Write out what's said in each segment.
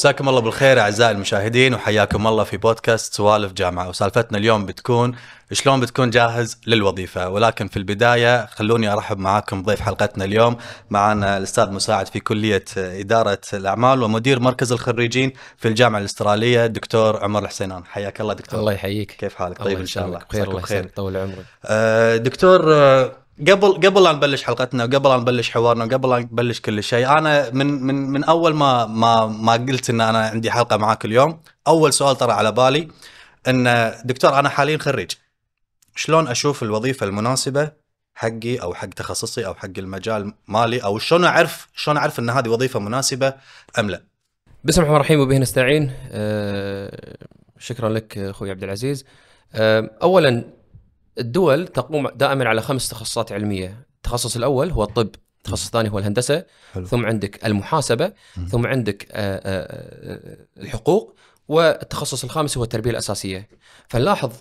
مساكم الله بالخير اعزائي المشاهدين وحياكم الله في بودكاست سوالف جامعه وسالفتنا اليوم بتكون شلون بتكون جاهز للوظيفه ولكن في البدايه خلوني ارحب معاكم ضيف حلقتنا اليوم معنا الاستاذ مساعد في كليه اداره الاعمال ومدير مركز الخريجين في الجامعه الاستراليه دكتور عمر الحسينان حياك الله دكتور الله يحييك كيف حالك طيب ان شاء الله بخير الله يسلمك طول عمرك آه، دكتور آه، قبل قبل لا نبلش حلقتنا وقبل لا نبلش حوارنا وقبل لا نبلش كل شيء انا من من من اول ما ما ما قلت ان انا عندي حلقه معاك اليوم اول سؤال طرأ على بالي ان دكتور انا حاليا خريج شلون اشوف الوظيفه المناسبه حقي او حق تخصصي او حق المجال مالي او شلون اعرف شلون اعرف ان هذه وظيفه مناسبه ام لا بسم الله الرحمن الرحيم وبه نستعين أه شكرا لك اخوي عبد العزيز أه اولا الدول تقوم دائما على خمس تخصصات علميه التخصص الاول هو الطب التخصص الثاني هو الهندسه حلو. ثم عندك المحاسبه م. ثم عندك آه، آه، آه، الحقوق والتخصص الخامس هو التربيه الاساسيه فنلاحظ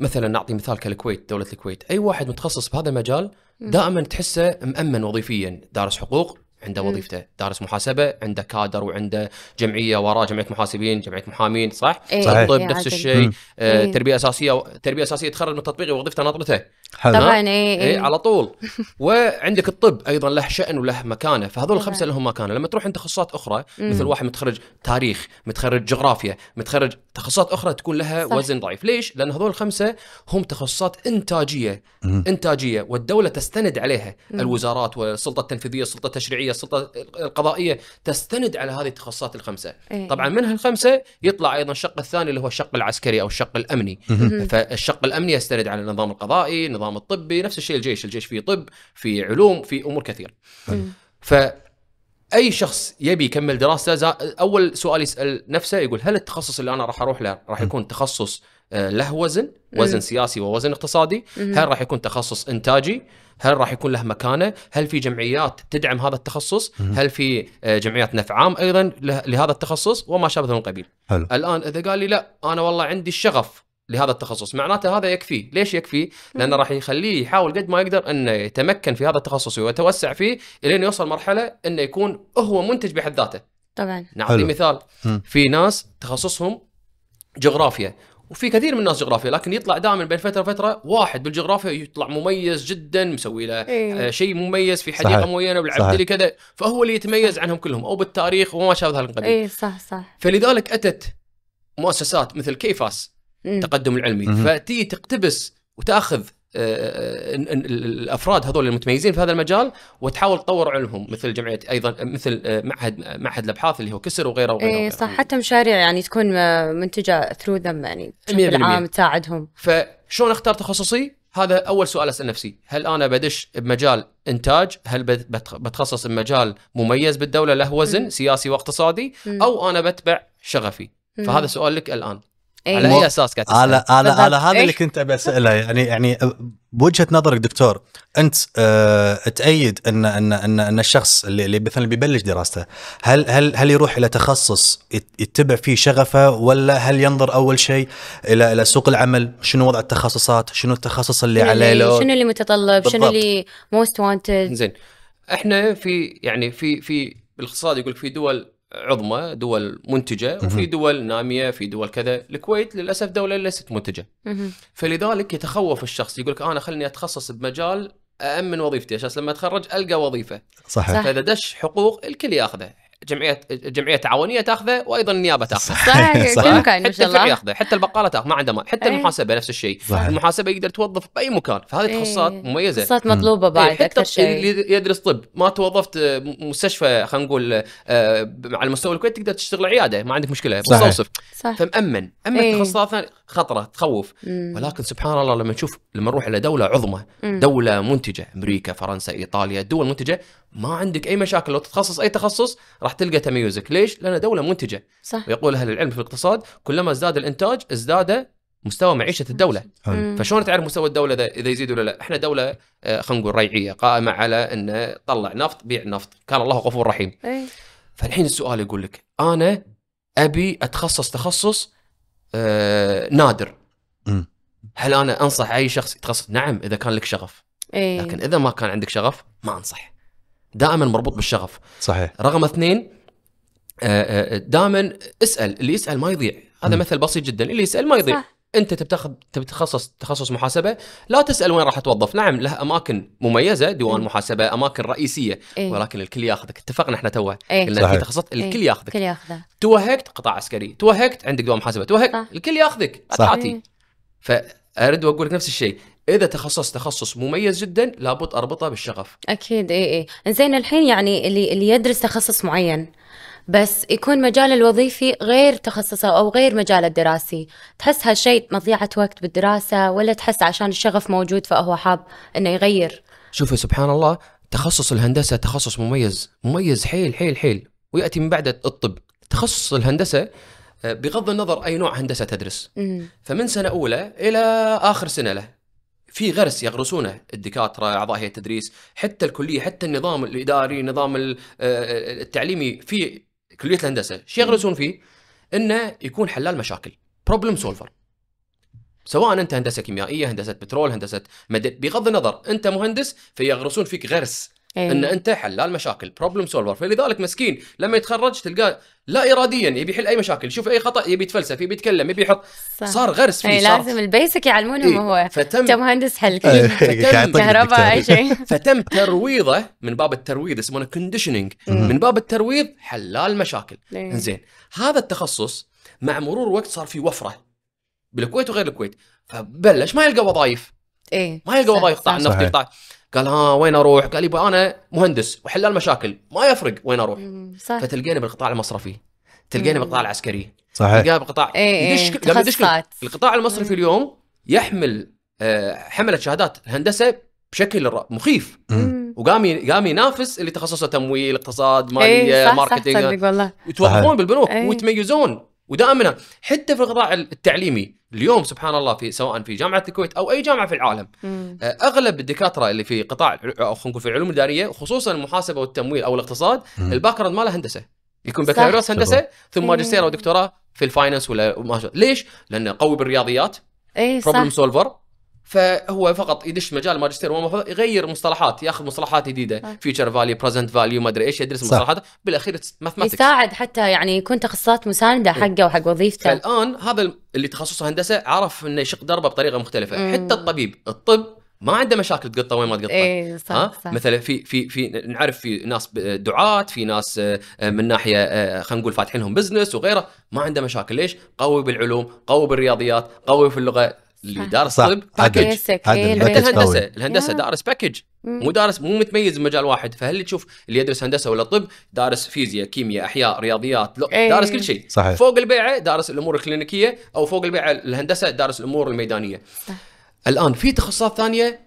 مثلا نعطي مثال كالكويت دوله الكويت اي واحد متخصص بهذا المجال دائما تحسه مامن وظيفيا دارس حقوق عنده وظيفته دارس محاسبه عنده كادر وعنده جمعيه وراه جمعيه محاسبين جمعيه محامين صح إيه صح الطب إيه،, إيه نفس الشيء آه إيه. تربيه اساسيه تربيه اساسيه تخرج من التطبيقي وظيفته ناطرته طبعا إيه،, إيه, إيه. على طول وعندك الطب ايضا له شان وله مكانه فهذول الخمسه لهم مكانه لما تروح عند تخصصات اخرى مثل واحد متخرج تاريخ متخرج جغرافيا متخرج تخصصات اخرى تكون لها صح. وزن ضعيف ليش لان هذول الخمسه هم تخصصات انتاجيه مم. انتاجيه والدوله تستند عليها مم. الوزارات والسلطه التنفيذيه السلطه التشريعيه السلطه القضائيه تستند على هذه التخصصات الخمسه إيه. طبعا من هالخمسه يطلع ايضا الشق الثاني اللي هو الشق العسكري او الشق الامني مم. فالشق الامني يستند على النظام القضائي النظام الطبي نفس الشيء الجيش الجيش فيه طب في علوم في امور كثيره مم. اي شخص يبي يكمل دراسته اول سؤال يسال نفسه يقول هل التخصص اللي انا راح اروح له راح يكون تخصص آه، له وزن وزن سياسي ووزن اقتصادي هل راح يكون تخصص انتاجي هل راح يكون له مكانه هل في جمعيات تدعم هذا التخصص هل في آه، جمعيات نفع عام ايضا لهذا التخصص وما شابه من قبيل حلو. الان اذا قال لي لا انا والله عندي الشغف لهذا التخصص معناته هذا يكفيه ليش يكفيه لانه راح يخليه يحاول قد ما يقدر انه يتمكن في هذا التخصص ويتوسع فيه الين يوصل مرحله انه يكون هو منتج بحد ذاته طبعا نعطي مثال في ناس تخصصهم جغرافيا وفي كثير من الناس جغرافيا لكن يطلع دائما بين فتره وفتره واحد بالجغرافيا يطلع مميز جدا مسوي له إيه. آه، شيء مميز في حديقه معينه بالعبدلي كذا فهو اللي يتميز عنهم كلهم او بالتاريخ وما شابه هالقضيه اي صح صح فلذلك اتت مؤسسات مثل كيفاس التقدم العلمي فتي تقتبس وتاخذ آه، آه، الافراد هذول المتميزين في هذا المجال وتحاول تطور علمهم مثل جمعيه ايضا مثل آه، معهد معهد الابحاث اللي هو كسر وغيره وغيره اي صح حتى مشاريع يعني تكون منتجه ثرو ذم يعني بشكل عام تساعدهم فشلون اختار تخصصي؟ هذا اول سؤال اسال نفسي، هل انا بدش بمجال انتاج؟ هل بتخصص بمجال مميز بالدوله له وزن م. سياسي واقتصادي؟ م. او انا بتبع شغفي؟ فهذا سؤال لك الان. أيه. على اي اساس قاعد على على على, هذا اللي كنت ابي اساله يعني يعني بوجهه نظرك دكتور انت آه تأيد ان ان ان ان الشخص اللي, اللي مثلا بيبلش دراسته هل هل هل يروح الى تخصص يتبع فيه شغفه ولا هل ينظر اول شيء الى الى سوق العمل شنو وضع التخصصات شنو التخصص اللي عليه له شنو اللي متطلب شنو اللي موست وانتد زين احنا في يعني في في بالاقتصاد يقول في دول عظمى دول منتجه وفي دول ناميه في دول كذا الكويت للاسف دوله ليست منتجه فلذلك يتخوف الشخص يقول لك انا خلني اتخصص بمجال أأمن وظيفتي عشان لما أتخرج ألقى وظيفة صحيح فإذا دش حقوق الكل ياخذه جمعيه جمعيه تعاونيه تاخذه وايضا النيابه تاخذه صحيح صحيح. مكان ما الله ياخذه حتى البقاله تاخذ ما عندها حتى إيه. المحاسبه نفس الشيء صحيح. المحاسبه يقدر توظف باي مكان فهذه إيه. تخصصات مميزه تخصصات مطلوبه إيه. بعد أيه. حتى اللي يدرس طب ما توظفت آه، مستشفى خلينا نقول آه، على مستوى الكويت تقدر تشتغل عياده ما عندك مشكله صحيح. مستوصف فمامن اما التخصصات خطره تخوف مم. ولكن سبحان الله لما نشوف لما نروح الى دوله عظمى مم. دوله منتجه امريكا فرنسا ايطاليا الدول المنتجه ما عندك اي مشاكل لو تتخصص اي تخصص راح تلقى تميزك ليش لان دوله منتجه صح. ويقول اهل العلم في الاقتصاد كلما ازداد الانتاج ازداد مستوى معيشه الدوله فشلون تعرف مستوى الدوله اذا اذا يزيد ولا لا احنا دوله آه، خلينا نقول ريعيه قائمه على ان طلع نفط بيع نفط كان الله غفور رحيم أي. فالحين السؤال يقول لك انا ابي اتخصص تخصص آه، نادر هل انا انصح اي شخص يتخصص نعم اذا كان لك شغف أي. لكن اذا ما كان عندك شغف ما انصح دائما مربوط بالشغف صحيح رقم اثنين آه، آه، دائما اسال اللي يسال ما يضيع هذا مثل بسيط جدا اللي يسال ما يضيع صح. انت تبتخذ تبي تخصص تخصص محاسبه لا تسال وين راح توظف نعم له اماكن مميزه ديوان محاسبه اماكن رئيسيه إيه؟ ولكن الكل ياخذك اتفقنا احنا توه إيه؟ قلنا في تخصصات الكل إيه. ياخذك الكل ياخذه توهقت قطاع عسكري توهقت عندك ديوان محاسبه توهقت الكل ياخذك تعطي إيه. فارد واقول لك نفس الشيء اذا تخصص تخصص مميز جدا لابد اربطه بالشغف اكيد اي اي زين الحين يعني اللي اللي يدرس تخصص معين بس يكون مجال الوظيفي غير تخصصه أو غير مجال الدراسي تحس هالشيء مضيعة وقت بالدراسة ولا تحس عشان الشغف موجود فهو حاب أنه يغير شوفي سبحان الله تخصص الهندسة تخصص مميز مميز حيل حيل حيل ويأتي من بعد الطب تخصص الهندسة آه، بغض النظر أي نوع هندسة تدرس م- فمن سنة أولى إلى آخر سنة له في غرس يغرسونه الدكاتره اعضاء هيئه التدريس حتى الكليه حتى النظام الاداري النظام آه، آه، التعليمي في كليه الهندسه شو يغرسون فيه؟ انه يكون حلال مشاكل بروبلم سولفر سواء انت هندسه كيميائيه هندسه بترول هندسه مدن بغض النظر انت مهندس فيغرسون فيك غرس أيه. ان انت حلال مشاكل بروبلم سولفر فلذلك مسكين لما يتخرج تلقاه لا اراديا يبي يحل اي مشاكل يشوف اي خطا يبي يتفلسف يبي يتكلم يبي يحط صار غرس فيه إيه، إيه، إيه، أي لازم البيسك يعلمونهم إيه؟ هو فتم كمهندس حل كهرباء اي شيء فتم ترويضه من باب الترويض يسمونه كونديشننج من باب الترويض حلال مشاكل إيه. زين هذا التخصص مع مرور الوقت صار في وفره بالكويت وغير الكويت فبلش ما يلقى وظائف ايه ما يلقى وظائف قطاع النفط قطاع قال ها وين اروح؟ قال لي انا مهندس وحلال مشاكل ما يفرق وين اروح صح. فتلقيني بالقطاع المصرفي تلقيني بالقطاع العسكري صحيح تلقاه بالقطاع ايه, إيه، يدش يدش القطاع المصرفي اليوم يحمل آه، حمله شهادات الهندسه بشكل مخيف وقام قام ينافس اللي تخصصه تمويل اقتصاد إيه، ماليه ايه ماركتنج يتوظفون بالبنوك ايه. ويتميزون ودائما حتى في القطاع التعليمي اليوم سبحان الله في سواء في جامعه الكويت او اي جامعه في العالم مم. آه، اغلب الدكاتره اللي في قطاع او خلينا نقول في العلوم الاداريه خصوصا المحاسبه والتمويل او الاقتصاد الباك ما ماله هندسه يكون بكالوريوس هندسه ثم ماجستير او دكتوراه في الفاينانس ولا ليش؟ لانه قوي بالرياضيات اي صح بروبلم سولفر فهو فقط يدش مجال ماجستير وما يغير مصطلحات ياخذ مصطلحات جديده فيوتشر فاليو بريزنت فاليو ما ادري ايش يدرس مصطلحات بالاخير ماثماتكس يساعد حتى يعني يكون تخصصات مسانده إيه. حقه وحق وظيفته الان هذا اللي تخصصه هندسه عرف انه يشق دربه بطريقه مختلفه مم. حتى الطبيب الطب ما عنده مشاكل تقطه وين ما تقطه ايه صح, صح مثلا في في في نعرف في ناس دعاة في ناس آه، من ناحيه آه، خلينا نقول فاتحين لهم بزنس وغيره ما عنده مشاكل ليش؟ قوي بالعلوم قوي بالرياضيات قوي في اللغه إيه، اللي آه. دارس طب باكج الهندسه الهندسه دارس باكج مو دارس مو متميز بمجال واحد فهل تشوف اللي يدرس هندسه ولا طب دارس فيزياء كيمياء احياء رياضيات لا إيه. دارس كل شيء صحيح. فوق البيعه دارس الامور الكلينيكيه او فوق البيعه الهندسه دارس الامور الميدانيه صح. الان في تخصصات ثانيه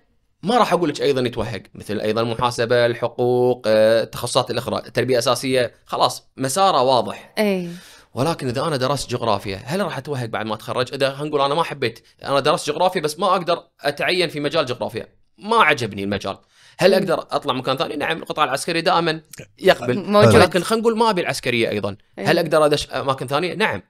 ما راح اقول لك ايضا يتوهق مثل ايضا المحاسبه الحقوق التخصصات آه، الاخرى التربيه الاساسيه خلاص مساره واضح أي. ولكن اذا انا درست جغرافيا هل راح اتوهق بعد ما اتخرج؟ اذا هنقول انا ما حبيت انا درست جغرافيا بس ما اقدر اتعين في مجال جغرافيا، ما عجبني المجال. هل اقدر اطلع مكان ثاني؟ نعم القطاع العسكري دائما يقبل موجود. لكن خلينا نقول ما ابي العسكريه ايضا، إيه. هل اقدر ادش اماكن ثانيه؟ نعم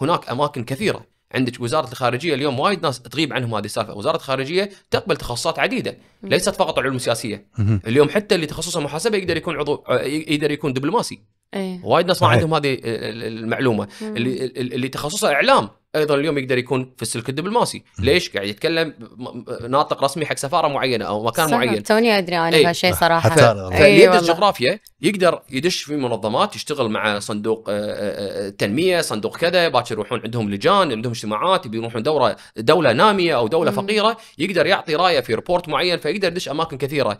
هناك اماكن كثيره عندك وزاره الخارجيه اليوم وايد ناس تغيب عنهم هذه السالفه، وزاره الخارجيه تقبل تخصصات عديده، ليست فقط العلوم السياسيه. اليوم حتى اللي تخصصه محاسبه يقدر يكون عضو يقدر يكون دبلوماسي. أيه. وايد ناس ما عندهم هذه المعلومه مم. اللي اللي تخصصه اعلام ايضا اليوم يقدر يكون في السلك الدبلوماسي، ليش؟ قاعد يتكلم ناطق رسمي حق سفاره معينه او مكان معين. توني ادري عن ايه. هالشيء نعم. صراحه. فاللي أنا. جغرافيا أيه الجغرافيا يقدر يدش في منظمات يشتغل مع صندوق آه، آه، آه، تنميه، صندوق كذا، باكر يروحون عندهم لجان، عندهم اجتماعات، يروحون دوره دوله ناميه او دوله م. فقيره، يقدر يعطي رايه في ريبورت معين فيقدر يدش اماكن كثيره،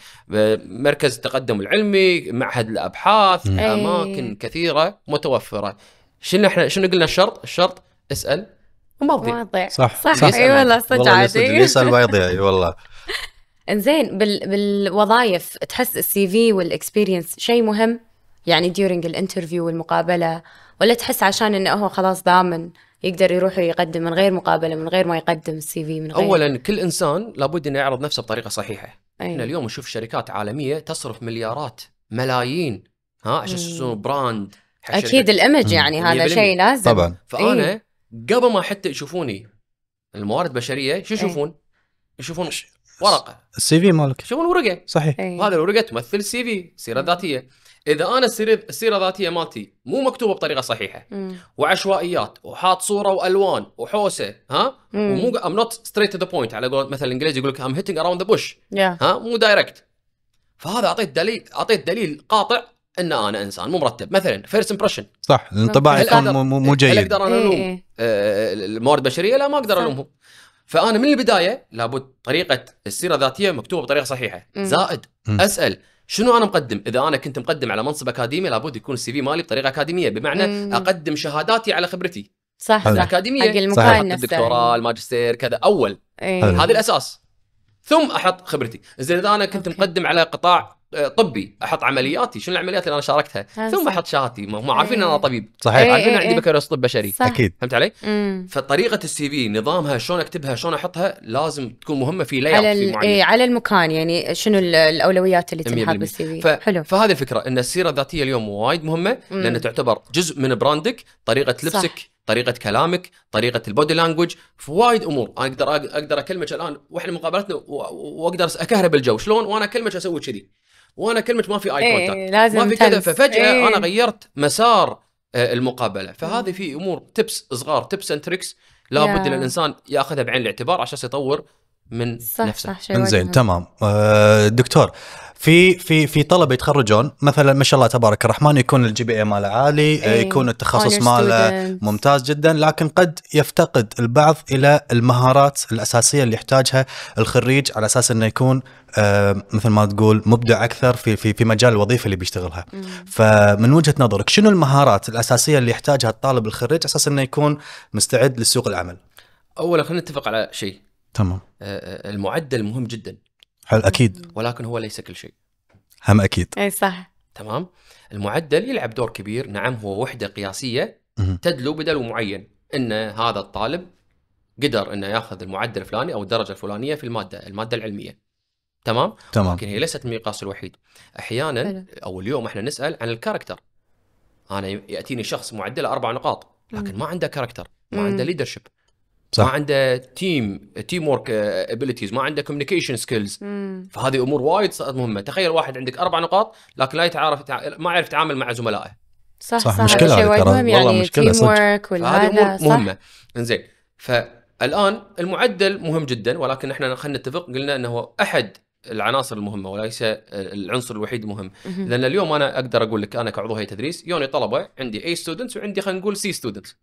مركز التقدم العلمي، معهد الابحاث، م. إيه. اماكن كثيره متوفره. شنو احنا شنو قلنا الشرط؟ الشرط اسال وما تضيع ما تضيع صح صح أيوة، اي والله صدق عادي اللي يسال ما يضيع اي والله انزين بال... بالوظائف تحس السي في والاكسبيرينس شيء مهم يعني ديورنج الانترفيو والمقابله ولا تحس عشان انه هو خلاص ضامن يقدر يروح ويقدم من غير مقابله من غير ما يقدم السي في من غير اولا كل انسان لابد انه يعرض نفسه بطريقه صحيحه أيه. احنا اليوم نشوف شركات عالميه تصرف مليارات ملايين ها عشان يسوون أمم. براند اكيد الامج يعني هذا شيء لازم طبعا فانا أيه. قبل ما حتى يشوفوني الموارد البشريه شو إيه. يشوفون؟ يشوفون ورقه السي في مالك يشوفون ورقه صحيح وهذه إيه. الورقه تمثل السي في السيره الذاتيه اذا انا السيره الذاتيه مالتي مو مكتوبه بطريقه صحيحه وعشوائيات وحاط صوره والوان وحوسه ها ومو ام نوت ستريت تو ذا بوينت على قول مثلا الانجليزي يقول لك ام هيتنج اراوند ذا بوش ها مو دايركت فهذا اعطيت دليل اعطيت دليل قاطع ان انا انسان مو مرتب مثلا فيرست امبريشن صح الانطباع يكون مو جيد هل اقدر انا الوم إيه. آه، الموارد البشريه لا ما اقدر الومهم فانا من البدايه لابد طريقه السيره الذاتيه مكتوبه بطريقه صحيحه زائد اسال شنو انا مقدم؟ اذا انا كنت مقدم على منصب اكاديمي لابد يكون السي في مالي بطريقه اكاديميه بمعنى اقدم شهاداتي على خبرتي صح الاكاديميه حق المكان نفسه الدكتوراه الماجستير كذا اول إيه. هذا الاساس ثم احط خبرتي زين اذا انا كنت مقدم على قطاع طبي احط عملياتي شنو العمليات اللي انا شاركتها ثم احط شهادتي ما هم عارفين ان انا إيه. طبيب صحيح عارفين إيه، عندي إيه. بكالوريوس طب بشري صح. اكيد فهمت علي؟ مم. فطريقه السي في نظامها شلون اكتبها شلون احطها لازم تكون مهمه في لاي على معين إيه على المكان يعني شنو الاولويات اللي تنحط بالسي في حلو فهذه الفكره ان السيره الذاتيه اليوم وايد مهمه لان تعتبر جزء من براندك طريقه لبسك صح. طريقه كلامك طريقه البودي لانجوج في وايد امور انا اقدر اقدر اكلمك الان واحنا مقابلتنا واقدر اكهرب الجو شلون وانا اكلمك اسوي كذي وانا كلمه ما في اي إيه لازم ما في كذا ففجاه إيه انا غيرت مسار آه، المقابله فهذه في امور تبس صغار تبس اند تريكس لابد ان الانسان ياخذها بعين الاعتبار عشان يطور من صح نفسه صح شيء زين تمام آه، دكتور في في في طلبه يتخرجون مثلا ما شاء الله تبارك الرحمن يكون الجي بي اي ماله عالي آه، أيه. يكون التخصص ماله ممتاز جدا لكن قد يفتقد البعض الى المهارات الاساسيه اللي يحتاجها الخريج على اساس انه يكون آه، مثل ما تقول مبدع اكثر في في في مجال الوظيفه اللي بيشتغلها. فمن وجهه نظرك شنو المهارات الاساسيه اللي يحتاجها الطالب الخريج على اساس انه يكون مستعد لسوق العمل؟ اولا خلينا نتفق على شيء تمام آه، آه، المعدل مهم جدا حل اكيد ولكن هو ليس كل شيء هم اكيد اي صح تمام المعدل يلعب دور كبير نعم هو وحده قياسيه تدلو بدلو معين ان هذا الطالب قدر انه ياخذ المعدل الفلاني او الدرجه الفلانيه في الماده الماده العلميه تمام تمام لكن هي ليست المقياس الوحيد احيانا او اليوم احنا نسال عن الكاركتر انا ياتيني شخص معدله اربع نقاط لكن ما عنده كاركتر ما عنده ليدرشيب صح. ما عنده تيم تيم ورك ابيلتيز ما عنده كوميونيكيشن سكيلز فهذه امور وايد صارت مهمه تخيل واحد عندك اربع نقاط لكن لا يتعارف ما يعرف يتعامل مع زملائه صح صح, صح مشكله شيء مهم يعني مشكلة تيم ورك وهذا مهمه انزين فالان المعدل مهم جدا ولكن احنا خلينا نتفق قلنا انه هو احد العناصر المهمه وليس العنصر الوحيد المهم لان اليوم انا اقدر اقول لك انا كعضو هيئه تدريس يوني طلبه عندي اي ستودنتس وعندي خلينا نقول سي ستودنتس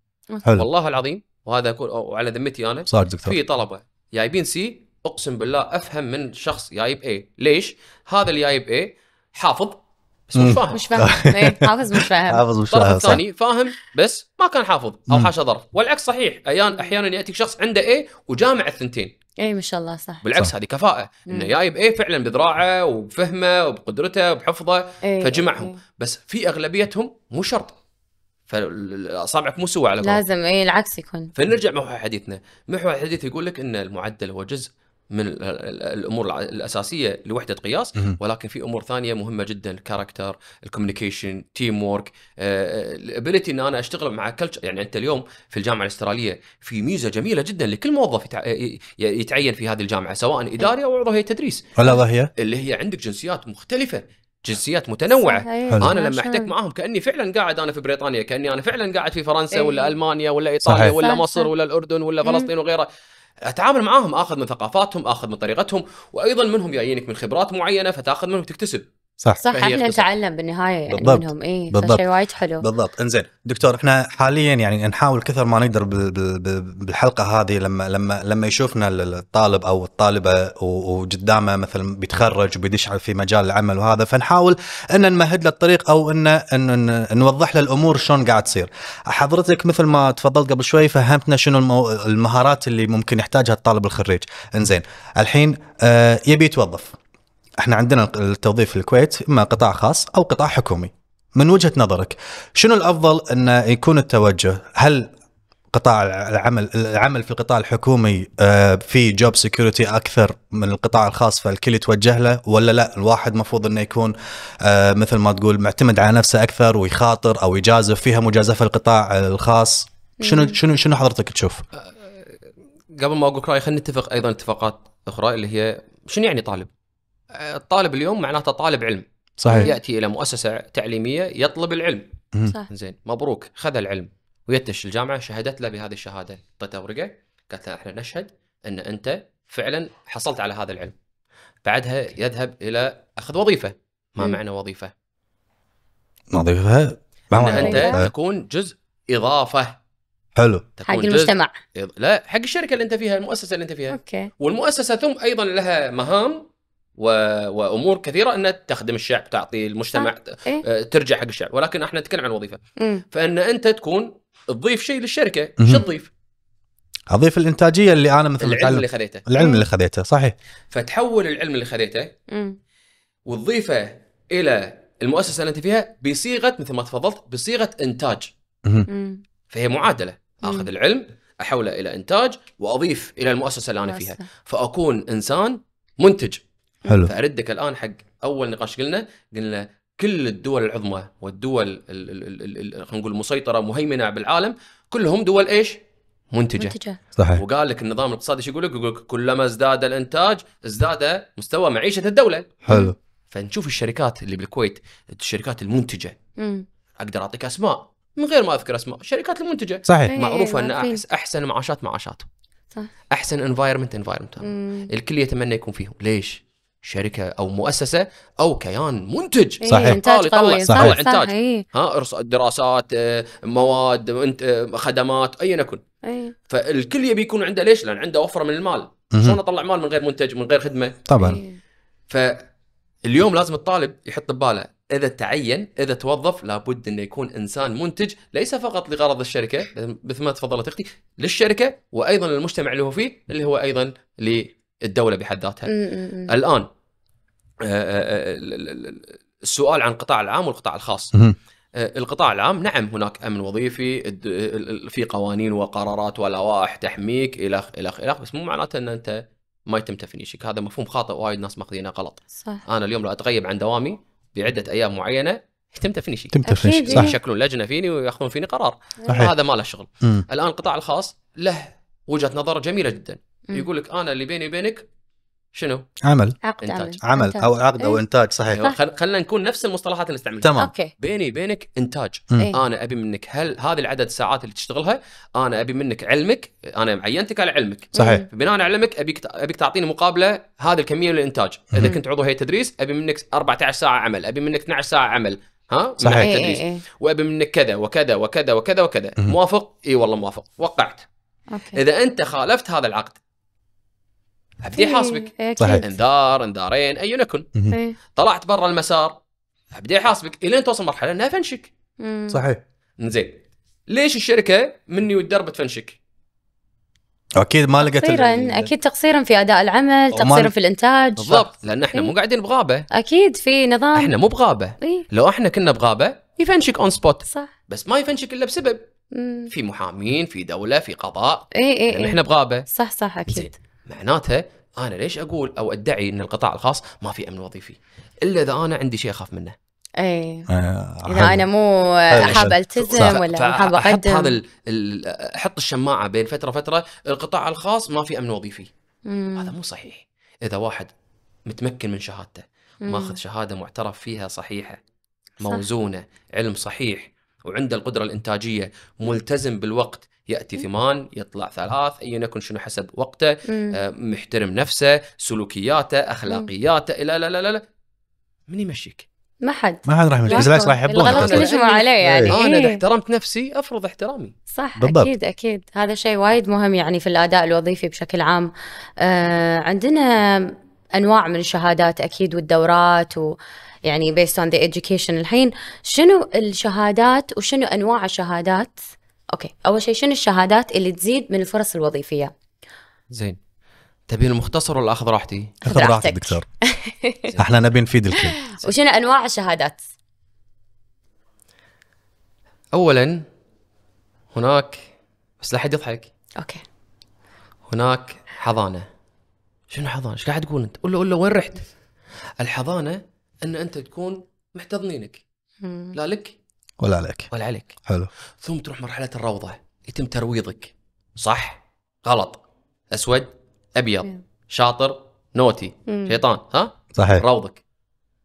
والله العظيم وهذا اقول وعلى ذمتي انا صار دكتور في طلبه جايبين سي اقسم بالله افهم من شخص جايب اي ليش؟ هذا اللي جايب اي حافظ بس مش فاهم مش فاهم إيه، حافظ مش فاهم حافظ مش فاهم الثاني فاهم بس ما كان حافظ او حاشا ظرف والعكس صحيح ايان احيانا ياتيك شخص عنده اي وجامع الثنتين اي ما شاء الله صح بالعكس هذه كفاءه انه جايب اي فعلا بذراعه وبفهمه وبقدرته وبحفظه إيه، فجمعهم إيه. بس في اغلبيتهم مو شرط فاصابعك مو سوى على لازم اي العكس يكون فنرجع محور حديثنا محور الحديث يقول لك ان المعدل هو جزء من الامور الاساسيه لوحده قياس ولكن في امور ثانيه مهمه جدا الكاركتر الكوميونيكيشن تيم وورك الابيلتي ان انا اشتغل مع كلتشر يعني انت اليوم في الجامعه الاستراليه في ميزه جميله جدا لكل موظف يتعين في هذه الجامعه سواء اداري او عضو هيئه تدريس الا هي اللي هي عندك جنسيات مختلفه جنسيات متنوعه صحيح. انا لما احتك معاهم كاني فعلا قاعد انا في بريطانيا كاني انا فعلا قاعد في فرنسا إيه. ولا المانيا ولا ايطاليا صحيح. ولا مصر ولا الاردن ولا فلسطين وغيرها اتعامل معاهم اخذ من ثقافاتهم اخذ من طريقتهم وايضا منهم جايينك من خبرات معينه فتاخذ منهم تكتسب صح صح احنا نتعلم بالنهايه يعني بالضبط. منهم اي شيء وايد حلو بالضبط انزين دكتور احنا حاليا يعني نحاول كثر ما نقدر بالحلقه هذه لما لما لما يشوفنا الطالب او الطالبه وقدامه مثلا بيتخرج وبيدش في مجال العمل وهذا فنحاول ان نمهد له الطريق او ان, إن نوضح له الامور شلون قاعد تصير حضرتك مثل ما تفضلت قبل شوي فهمتنا شنو المهارات اللي ممكن يحتاجها الطالب الخريج انزين الحين آه، يبي يتوظف احنا عندنا التوظيف في الكويت اما قطاع خاص او قطاع حكومي من وجهه نظرك شنو الافضل ان يكون التوجه هل قطاع العمل العمل في القطاع الحكومي آه، في جوب سكيورتي اكثر من القطاع الخاص فالكل يتوجه له ولا لا الواحد مفروض انه يكون آه، مثل ما تقول معتمد على نفسه اكثر ويخاطر او يجازف فيها مجازفه القطاع الخاص شنو شنو شنو حضرتك تشوف؟ آه، قبل ما اقول رايي خلينا نتفق ايضا اتفاقات اخرى اللي هي شنو يعني طالب؟ الطالب اليوم معناته طالب علم صحيح ياتي الى مؤسسه تعليميه يطلب العلم صح. زين مبروك خذ العلم ويتش الجامعه شهدت له بهذه الشهاده اعطته ورقه قالت له احنا نشهد ان انت فعلا حصلت على هذا العلم بعدها يذهب الى اخذ وظيفه ما معنى وظيفه وظيفه ان معنى انت تكون جزء اضافه حلو حق المجتمع لا حق الشركه اللي انت فيها المؤسسه اللي انت فيها اوكي والمؤسسه ثم ايضا لها مهام و... وامور كثيره انها تخدم الشعب تعطي المجتمع إيه؟ آه، ترجع حق الشعب ولكن احنا نتكلم عن وظيفه فان انت تكون تضيف شيء للشركه شو تضيف؟ اضيف الانتاجيه اللي انا مثل العلم اللي خذيته العلم اللي خذيته صحيح فتحول العلم اللي خذيته وتضيفه الى المؤسسه اللي انت فيها بصيغه مثل ما تفضلت بصيغه انتاج فهي معادله اخذ مم. العلم احوله الى انتاج واضيف الى المؤسسه اللي انا فيها فاكون انسان منتج حلو فاردك الان حق اول نقاش قلنا قلنا كل الدول العظمى والدول خلينا نقول مسيطره مهيمنه بالعالم كلهم دول ايش؟ منتجه منتجه صحيح وقال لك النظام الاقتصادي ايش يقول لك؟ يقول لك كلما ازداد الانتاج ازداد مستوى معيشه الدوله حلو فنشوف الشركات اللي بالكويت الشركات المنتجه مم. اقدر اعطيك اسماء من غير ما اذكر اسماء الشركات المنتجه صحيح إيه، معروفه ان احسن معاشات معاشات صح احسن انفايرمنت انفايرمنت الكل يتمنى يكون فيهم ليش؟ شركه او مؤسسه او كيان منتج إيه، صحيح انتاج قوي يطلع صحيح. انتاج صحيح. ها دراسات آه، مواد آه، خدمات ايا يكن أي. فالكل يبي يكون عنده ليش؟ لان عنده وفره من المال شلون اطلع مال من غير منتج من غير خدمه؟ طبعا إيه. فاليوم لازم الطالب يحط بباله اذا تعين اذا توظف لابد انه يكون انسان منتج ليس فقط لغرض الشركه مثل ما تفضلت اختي للشركه وايضا للمجتمع اللي هو فيه اللي هو ايضا الدوله بحد ذاتها الان السؤال عن القطاع العام والقطاع الخاص آه، القطاع العام نعم هناك امن وظيفي في قوانين وقرارات ولوائح تحميك الى الى الى بس مو معناته ان انت ما يتم تفنيشك هذا مفهوم خاطئ وايد ناس ماخذينه غلط صح. انا اليوم لو اتغيب عن دوامي بعده ايام معينه يتم تفنيشي يتم تفنيشي إيه. صح يشكلون لجنه فيني وياخذون فيني قرار صحيح. هذا ما له شغل م. الان القطاع الخاص له وجهه نظر جميله جدا يقول لك انا اللي بيني وبينك شنو؟ عمل عقد إنتاج. عمل عمل او عقد او إيه. انتاج صحيح خل... خلينا نكون نفس المصطلحات اللي نستعملها تمام أوكي. بيني وبينك انتاج إيه؟ انا ابي منك هل هذه العدد الساعات اللي تشتغلها انا ابي منك علمك انا عينتك على علمك صحيح بناء على علمك ابيك ابيك تعطيني مقابله هذه الكميه من الانتاج اذا كنت عضو هيئه تدريس ابي منك 14 ساعه عمل ابي منك 12 ساعه عمل ها صحيح من إيه، التدريس إيه إيه. وابي منك كذا وكذا وكذا وكذا وكذا موافق اي والله موافق وقعت أوكي. اذا انت خالفت هذا العقد عبدي حاسبك إيه، إيه، صحيح انذار انذارين اي يكن إيه. طلعت برا المسار عبدي حاسبك الين توصل مرحله انها فنشك صحيح زين ليش الشركه مني والدرب تفنشك؟ اكيد ما لقيت تقصيرا اكيد تقصيرا في اداء العمل تقصيرا في الانتاج بالضبط لان احنا إيه؟ مو قاعدين بغابه اكيد في نظام احنا مو بغابه إيه؟ لو احنا كنا بغابه يفنشك اون سبوت صح بس ما يفنشك الا بسبب مم. في محامين في دوله في قضاء اي اي إيه. احنا بغابه صح صح اكيد زين. معناتها انا ليش اقول او ادعي ان القطاع الخاص ما في امن وظيفي الا اذا انا عندي شيء اخاف منه اي آه، اذا انا مو حاب التزم ولا حاب اقدم احط هذا احط الشماعه بين فتره فتره القطاع الخاص ما في امن وظيفي مم. هذا مو صحيح اذا واحد متمكن من شهادته ماخذ شهاده معترف فيها صحيحه موزونه صح. علم صحيح وعنده القدره الانتاجيه ملتزم بالوقت ياتي ثمان يطلع ثلاث ايا يكن شنو حسب وقته آه، محترم نفسه سلوكياته اخلاقياته لا لا لا لا من يمشيك ما حد ما حد راح يمشيك بالعكس راح يحبون الغلط نجمع عليه إيه. يعني انا اذا إيه. احترمت نفسي افرض احترامي صح بالضبط. اكيد اكيد هذا شيء وايد مهم يعني في الاداء الوظيفي بشكل عام آه عندنا انواع من الشهادات اكيد والدورات و يعني based on the education الحين شنو الشهادات وشنو انواع الشهادات اوكي اول شيء شنو الشهادات اللي تزيد من الفرص الوظيفيه زين تبين المختصر ولا اخذ راحتي؟ اخذ راحتك دكتور احنا نبي نفيد الكل وشنو انواع الشهادات؟ اولا هناك بس لا حد يضحك اوكي هناك حضانه شنو حضانه؟ ايش قاعد تقول انت؟ قول له قول له وين رحت؟ الحضانه ان انت تكون محتضنينك لا لك ولا عليك ولا عليك حلو ثم تروح مرحله الروضه يتم ترويضك صح غلط اسود ابيض إيه. شاطر نوتي مم. شيطان ها صحيح روضك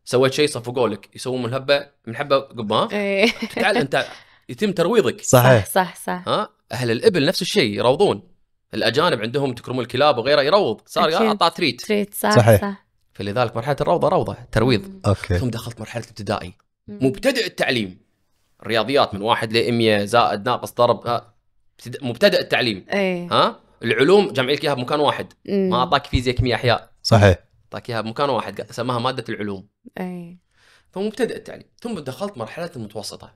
سويت شيء صفقوا لك يسوون من هبه من حبه قبه ها إيه. تعال انت يتم ترويضك صحيح صح صح, ها اهل الابل نفس الشيء يروضون الاجانب عندهم تكرموا الكلاب وغيره يروض صار اعطاه تريت تريت صح صحيح صح. فلذلك مرحله الروضه روضه ترويض اوكي ثم دخلت مرحله ابتدائي مبتدئ التعليم رياضيات من واحد ل 100 زائد ناقص ضرب مبتدا التعليم أي. ها العلوم جمع لك اياها بمكان واحد ما اعطاك فيزياء كيمياء احياء صحيح اعطاك اياها بمكان واحد سماها ماده العلوم اي فمبتدا التعليم ثم دخلت مرحله المتوسطه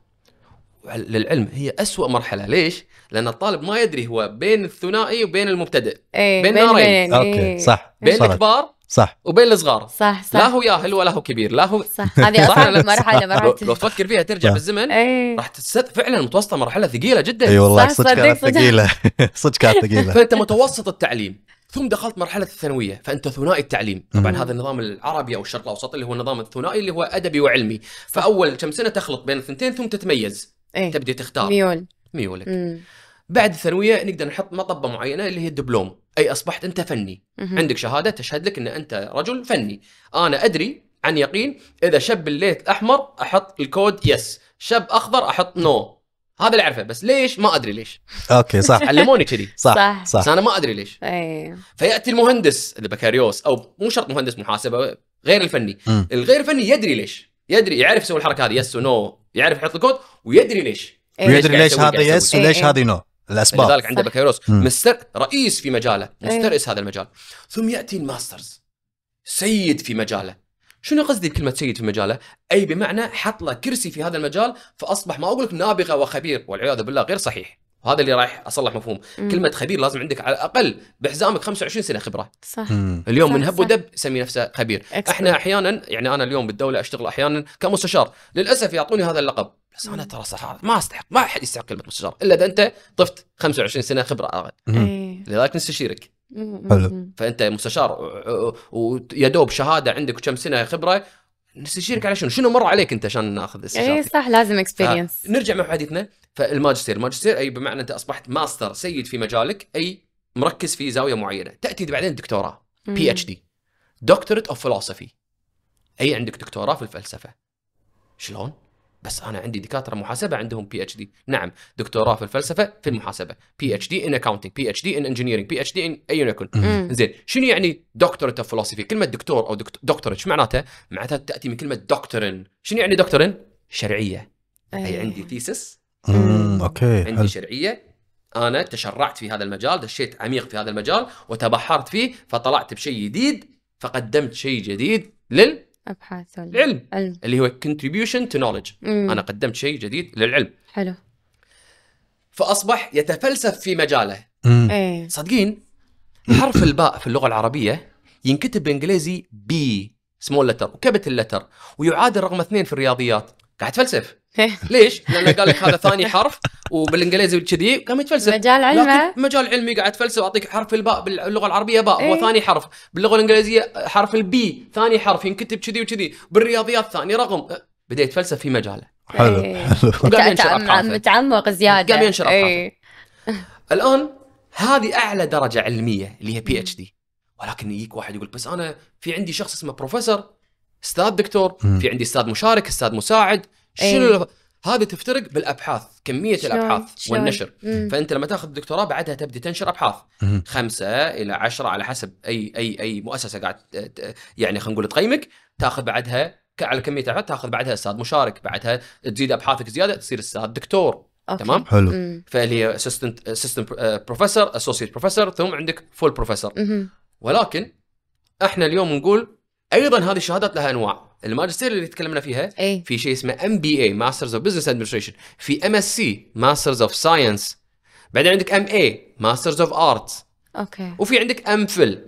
للعلم هي أسوأ مرحله ليش؟ لان الطالب ما يدري هو بين الثنائي وبين المبتدئ أي. بين, بين نارين بين. اوكي إيه. صح بين الكبار صح وبين الصغار صح صح لا هو ياهل ولا هو كبير لا هو صح هذه اصعب مرحله مرحله لو تفكر فيها ترجع صح. بالزمن ايه. راح تست... فعلا المتوسطه مرحله ثقيله جدا اي والله صدق كانت ثقيله صدق كانت ثقيله فانت متوسط التعليم ثم دخلت مرحلة الثانوية فأنت ثنائي التعليم طبعا هذا النظام العربي أو الشرق الأوسط اللي هو النظام الثنائي اللي هو أدبي وعلمي فأول كم سنة تخلط بين الثنتين ثم تتميز ايه؟ تبدي تختار ميول ميولك بعد الثانويه نقدر نحط مطبه معينه اللي هي الدبلوم اي اصبحت انت فني مه. عندك شهاده تشهد لك ان انت رجل فني انا ادري عن يقين اذا شب الليت احمر احط الكود يس شب اخضر احط نو هذا اللي اعرفه بس ليش ما ادري ليش اوكي صح علموني كذي صح صح, صح. بس انا ما ادري ليش أيه. فياتي المهندس البكالوريوس او مو شرط مهندس محاسبه غير الفني م. الغير الفني يدري ليش يدري يعرف يسوي الحركه هذه يس ونو يعرف يحط الكود ويدري ليش أيه. ويدري ليش هذا يس وليش إيه، إيه. هذه نو الاسباب لذلك عنده بكالوريوس مستر رئيس في مجاله أيوه. مسترئس هذا المجال ثم ياتي الماسترز سيد في مجاله شنو قصدي بكلمه سيد في مجاله؟ اي بمعنى حط له كرسي في هذا المجال فاصبح ما اقول لك نابغه وخبير والعياذ بالله غير صحيح وهذا اللي رايح اصلح مفهوم مم. كلمه خبير لازم عندك على الاقل بحزامك 25 سنه خبره صح مم. اليوم صح من هب ودب يسمي نفسه خبير Expert. احنا احيانا يعني انا اليوم بالدوله اشتغل احيانا كمستشار للاسف يعطوني هذا اللقب بس انا ترى صح ما استحق ما احد يستحق كلمه مستشار الا اذا انت طفت 25 سنه خبره اقل إيه. لذلك نستشيرك حلو فانت مستشار ويا دوب شهاده عندك وكم سنه خبره نستشيرك على شنو؟ شنو مر عليك انت عشان ناخذ إيه، استشاره؟ اي صح لازم اكسبيرينس آه، نرجع مع حديثنا فالماجستير، الماجستير اي بمعنى انت اصبحت ماستر سيد في مجالك اي مركز في زاويه معينه، تاتي بعدين دكتوراه بي اتش دي دكتورت اوف فلسفي اي عندك دكتوراه في الفلسفه شلون؟ بس انا عندي دكاتره محاسبه عندهم بي اتش دي نعم دكتوراه في الفلسفه في المحاسبه بي اتش دي ان اكاونتنج بي اتش دي ان انجينيرنج بي اتش دي ان ايا يكن زين شنو يعني دكتورت اوف فلسفي كلمه دكتور او دكتور ايش معناتها معناتها تاتي من كلمه دكتورن شنو يعني دكتورن شرعيه إيه. اي عندي ثيسس اوكي عندي شرعيه انا تشرعت في هذا المجال دشيت عميق في هذا المجال وتبحرت فيه فطلعت بشيء جديد فقدمت شيء جديد لل ابحاث العلم علم. اللي هو contribution to knowledge مم. انا قدمت شيء جديد للعلم حلو فاصبح يتفلسف في مجاله مم. إيه. صادقين حرف الباء في اللغه العربيه ينكتب بالانجليزي بي سمول لتر وكبت اللتر ويعادل رقم اثنين في الرياضيات قاعد يتفلسف إيه. ليش؟ لانه قال لك هذا ثاني حرف وبالانجليزي كذي قام يتفلسف مجال علمه مجال علمي قاعد يتفلسف اعطيك حرف الباء باللغه العربيه باء هو إيه. ثاني حرف باللغه الانجليزيه حرف البي ثاني حرف ينكتب كذي وكذي بالرياضيات ثاني رقم بدا يتفلسف في مجاله حلو إيه. حلو متعمق زياده قام ينشر الان هذه اعلى درجه علميه اللي هي بي اتش دي ولكن يجيك واحد يقول بس انا في عندي شخص اسمه بروفيسور استاذ دكتور مم. في عندي استاذ مشارك استاذ مساعد إيه. شنو هذه تفترق بالابحاث كميه شو. الابحاث شو. والنشر مم. فانت لما تاخذ دكتوراه بعدها تبدا تنشر ابحاث مم. خمسة الى عشرة على حسب اي اي اي مؤسسه قاعد يعني خلينا نقول تقيمك تاخذ بعدها على كميه الابحاث تاخذ بعدها استاذ مشارك بعدها تزيد ابحاثك زياده تصير استاذ دكتور أوكي. تمام حلو فاللي هي اسيستنت اسيستنت بروفيسور اسوسيت بروفيسور ثم عندك فول بروفيسور ولكن احنا اليوم نقول ايضا هذه الشهادات لها انواع الماجستير اللي تكلمنا فيها أي. في شيء اسمه ام بي اي ماسترز اوف بزنس ادمنستريشن في ام اس سي ماسترز اوف ساينس بعدين عندك ام اي ماسترز اوف ارت اوكي وفي عندك ام فل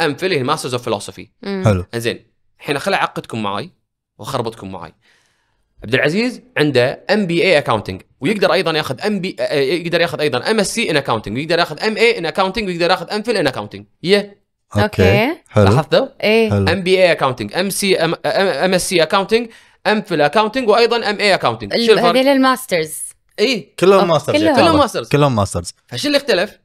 ام فل هي ماسترز اوف فلسفي حلو زين الحين خل اعقدكم معاي واخربطكم معاي عبد العزيز عنده ام بي اي اكاونتنج ويقدر ايضا ياخذ ام بي يقدر ياخذ ايضا ام اس سي ان اكاونتنج ويقدر ياخذ ام اي ان اكاونتنج ويقدر ياخذ ام فل ان اكاونتنج yeah. اوكي حلو لاحظته؟ ايه ام بي اي اكونتنج ام سي ام اس سي اكونتنج ام في الاكونتنج وايضا ام اي اكونتنج هذول الماسترز اي كلهم ماسترز كلهم ماسترز كلهم ماسترز فشو اللي اختلف؟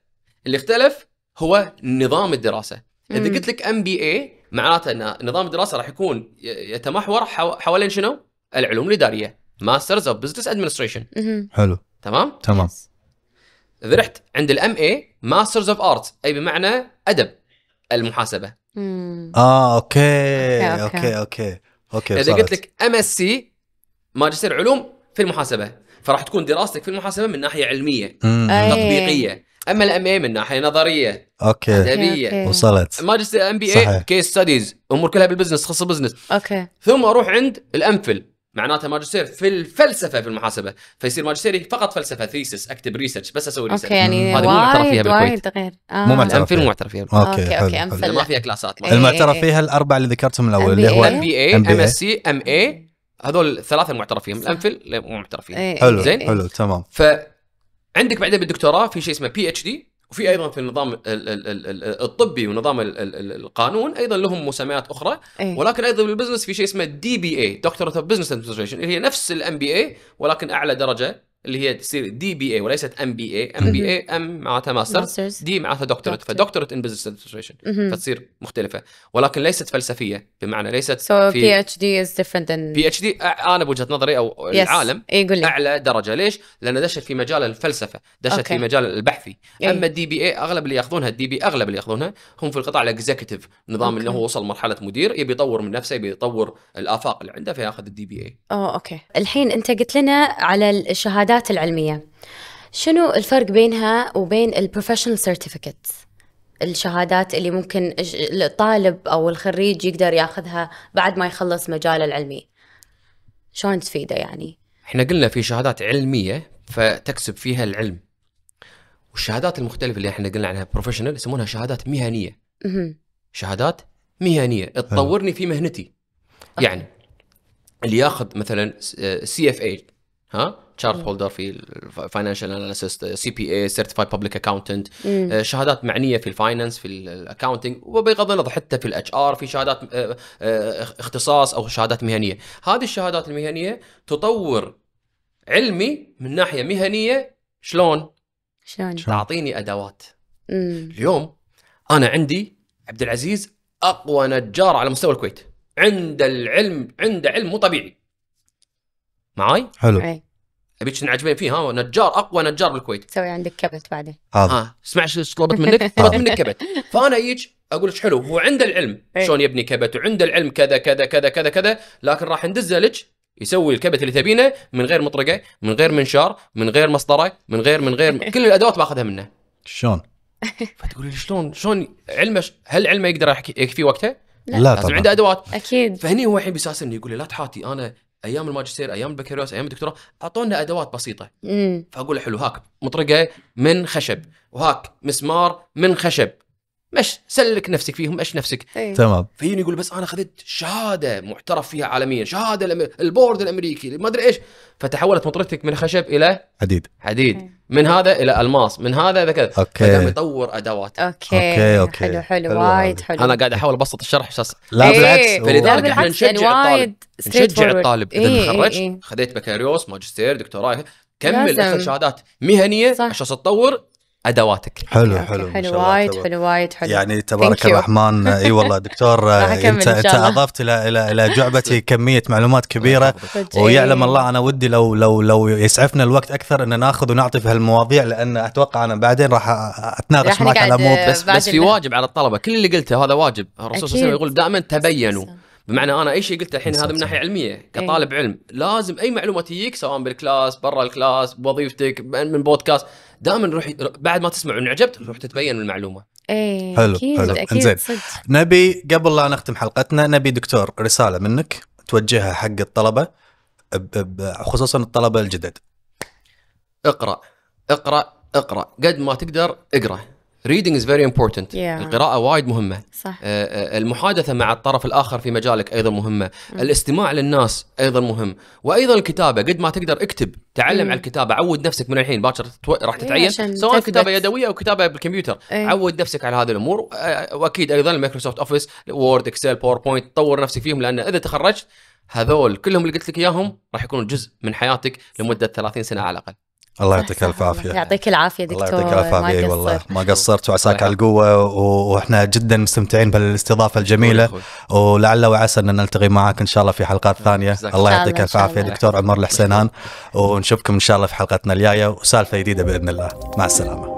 اللي اختلف هو نظام الدراسه اذا قلت لك ام بي اي معناته ان نظام الدراسه راح يكون يتمحور حوالين شنو؟ العلوم الاداريه ماسترز اوف بزنس ادمنستريشن حلو تمام؟ تمام اذا رحت عند الام اي ماسترز اوف ارت اي بمعنى ادب المحاسبه مم. اه اوكي اوكي اوكي اوكي, أوكي. اذا قلت لك ام اس سي ماجستير علوم في المحاسبه فراح تكون دراستك في المحاسبه من ناحيه علميه مم. تطبيقيه اما الام اي من ناحيه نظريه اوكي ادبيه وصلت ماجستير ام بي اي كيس ستاديز امور كلها بالبزنس تخص البزنس اوكي ثم اروح عند الامفل معناتها ماجستير في الفلسفه في المحاسبه فيصير ماجستيري فقط فلسفه ثيسس اكتب ريسيرش بس اسوي ريسيرش اوكي يعني هذه مو معترف فيها بالكويت آه. مو معترف فيها مو معترف فيها اوكي اوكي امثله ما فيها كلاسات ما. المعترف فيها الاربعه اللي ذكرتهم الاول اللي هو ام بي اي ام اس سي ام اي هذول الثلاثه المعترف فيهم الانفل مو معترف فيها حلو زين إيه، إيه. حلو تمام فعندك بعدين بالدكتوراه في شيء اسمه بي اتش دي وفي ايضا في النظام الطبي ونظام القانون ايضا لهم مسميات اخرى أيه. ولكن ايضا بالبزنس في شيء اسمه دي بي اي دكتورة اوف بزنس اللي هي نفس الام بي اي ولكن اعلى درجه اللي هي تصير دي بي اي وليست ام بي اي ام بي اي ام معناتها ماسترز دي معناتها دكتورت فدكتورت ان بزنس ادمنستريشن فتصير مختلفه ولكن ليست فلسفيه بمعنى ليست سو بي اتش دي از ديفرنت ان بي اتش دي انا بوجهه نظري او yes. العالم إيه اعلى درجه ليش؟ لان دشت في مجال الفلسفه دشت okay. في مجال البحثي إيه. اما الدي بي اي اغلب اللي ياخذونها الدي بي اغلب اللي ياخذونها هم في القطاع الاكزكتيف نظام okay. انه هو وصل مرحله مدير يبي يطور من نفسه يبي يطور الافاق اللي عنده فياخذ الدي بي اي اوه اوكي الحين انت قلت لنا على الشهادات الشهادات العلمية شنو الفرق بينها وبين البروفيشنال سيرتيفيكت الشهادات اللي ممكن الطالب أو الخريج يقدر ياخذها بعد ما يخلص مجاله العلمي شلون تفيده يعني احنا قلنا في شهادات علمية فتكسب فيها العلم والشهادات المختلفة اللي احنا قلنا عنها بروفيشنال يسمونها شهادات مهنية شهادات مهنية تطورني في مهنتي يعني اللي ياخذ مثلا سي اف اي ها تشارت هولدر في الفاينانشال اناليسيست سي بي اي سيرتيفايد بابليك اكاونتنت شهادات معنيه في الفاينانس في الاكاونتنج وبغض النظر حتى في الاتش ار في شهادات آه، آه، اختصاص او شهادات مهنيه هذه الشهادات المهنيه تطور علمي من ناحيه مهنيه شلون شلون تعطيني ادوات اليوم انا عندي عبد العزيز اقوى نجار على مستوى الكويت عنده العلم عنده علم مو طبيعي معاي حلو ابيك تنعجبين فيه ها نجار اقوى نجار بالكويت تسوي عندك كبت بعدين ها آه. اسمع ايش طلبت منك طلبت منك كبت فانا اجيك اقول لك حلو هو عنده العلم إيه. شلون يبني كبت وعنده العلم كذا كذا كذا كذا كذا لكن راح ندزه لك يسوي الكبت اللي تبينه من غير مطرقه من غير منشار من غير مسطره من غير من غير كل الادوات باخذها منه شلون فتقولي لي شلون شلون علمه هل علمه يقدر يكفي وقته؟ لا, لا لازم طبعا. عنده ادوات اكيد فهني هو الحين بيساسمني يقول لي لا تحاتي انا ايام الماجستير ايام البكالوريوس ايام الدكتوراه اعطونا ادوات بسيطه مم. فاقول حلو هاك مطرقه من خشب وهاك مسمار من خشب مش سلك نفسك فيهم مش نفسك إيه. تمام فيجون يقول بس انا اخذت شهاده معترف فيها عالميا شهاده الأمر... البورد الامريكي ما ادري ايش فتحولت مطرتك من خشب الى حديد حديد إيه. من هذا الى الماس من هذا الى كذا اوكي فقام يطور ادوات اوكي اوكي, أوكي. حلو حلو وايد حلو انا قاعد احاول ابسط الشرح اساس لا إيه. بالعكس إيه. فلذلك احنا نشجع الطالب نشجع الطالب اذا إيه. تخرجت خذيت بكالوريوس ماجستير دكتوراه كمل اخذ شهادات مهنيه صح. عشان تطور ادواتك حلو حلو حلو وايد حلو وايد حلو يعني تبارك الرحمن اي والله دكتور انت انت اضفت الى الى الى جعبتي كميه معلومات كبيره ويعلم الله انا ودي لو لو لو يسعفنا الوقت اكثر ان ناخذ ونعطي في هالمواضيع لان اتوقع انا بعدين راح اتناقش معك على موضوع آه، بس بس في واجب على الطلبه كل اللي قلته هذا واجب الرسول صلى الله عليه وسلم يقول دائما تبينوا بمعنى انا اي شيء قلته الحين هذا من ناحيه علميه إيه. كطالب أي. علم لازم اي معلومه تجيك سواء بالكلاس برا الكلاس بوظيفتك من بودكاست دائما روح بعد ما تسمع ان عجبت روح تتبين المعلومه ايه حلو أكيد حلو أكيد زين نبي قبل لا نختم حلقتنا نبي دكتور رساله منك توجهها حق الطلبه خصوصا الطلبه الجدد اقرا اقرا اقرا قد ما تقدر اقرا reading is very important yeah. القراءة وايد مهمة صح. آه، آه، المحادثة مع الطرف الآخر في مجالك أيضا مهمة م. الاستماع للناس أيضا مهم وأيضا الكتابة قد ما تقدر اكتب تعلم م. على الكتابة عود نفسك من الحين باكر تتو... راح إيه، تتعين سواء تثبت. كتابة يدوية أو كتابة بالكمبيوتر إيه. عود نفسك على هذه الأمور آه، وأكيد أيضا المايكروسوفت أوفيس وورد إكسل باوربوينت طور نفسك فيهم لأن إذا تخرجت هذول كلهم اللي قلت لك اياهم راح يكونوا جزء من حياتك لمده 30 سنه على الاقل الله يعطيك الف عافيه يعطيك العافيه دكتور الله يعطيك الف عافيه والله ما قصرت وعساك على القوه واحنا جدا مستمتعين بالاستضافه الجميله ولعل وعسى ان نلتقي معك ان شاء الله في حلقات ثانيه الله يعطيك الف عافيه دكتور عمر الحسينان ونشوفكم ان شاء الله في حلقتنا الجايه وسالفه جديده باذن الله مع السلامه